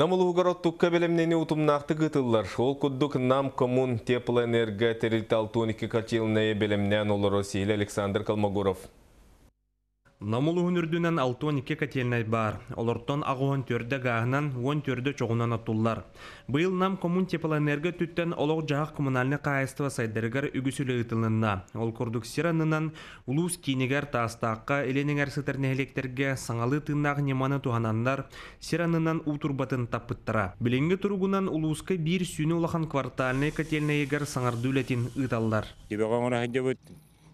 Намылуғарот тұққа білімнені ұтымнақты ғытылар. Ол күддік нам коммун теплоэнерго терілті 12 качилнае білімнен Александр Калмагуров. Намул үһүнүрдүнен алтон ике бар. Олортон өн төрдө ғағынан, өн төрдө чоғынан аттуллар. Быйыл нам коммун теплоэнерго түттен олог жаақ коммунальный каайство сайдырыгар үгүсүлө ұтылынна. Ол курдук сиранынан улус таастаққа, таастаакка эленеңер сытернеэлектерге саңалы тыннағы неманы туханандар сиранынан утурбатын таппыттара. Билинге туругунан улууска бир сүүнү улахан квартальный котельныйгар саңарды үлетин ыталлар.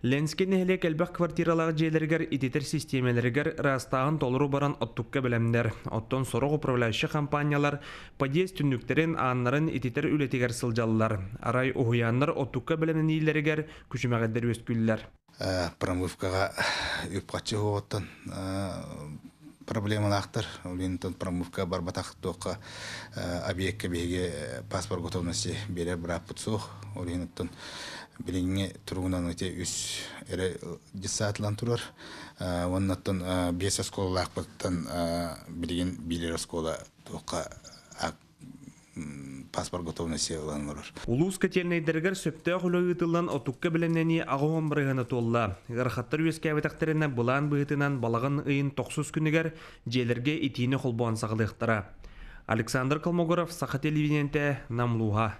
Ленскен әхілек әлбәқ квартиралағы жиелергер итетер системелергер растағын толыру баран оттукка білімдер. Оттон сорық управляющі компаниялар подъезд түндіктерін аңнарын ититер үлетегер сылжалылар. Арай ұхуянлар оттукка білімін елергер э, промывкага өскүлілер. Э, Промывкаға проблемалақтыр ол енді промывка барбатақ тоққа э, объектке беге э, паспорт готовности бере браппыт сух ол енді билигине туругунан өте үс эре десатлан турар э, оннаттан бес осколлаакпыттан билигин билер оскола тоққа паспорт готовности ланлар. Улус котельный дергер сөптө хулуйтылдан отукка биленени агым брыгына толла. Гырхаттар үскә битәктеренә булан бұйтынан балагын ыйын 90 күнегәр җеләргә итине Александр Колмогоров Саха Намлуға.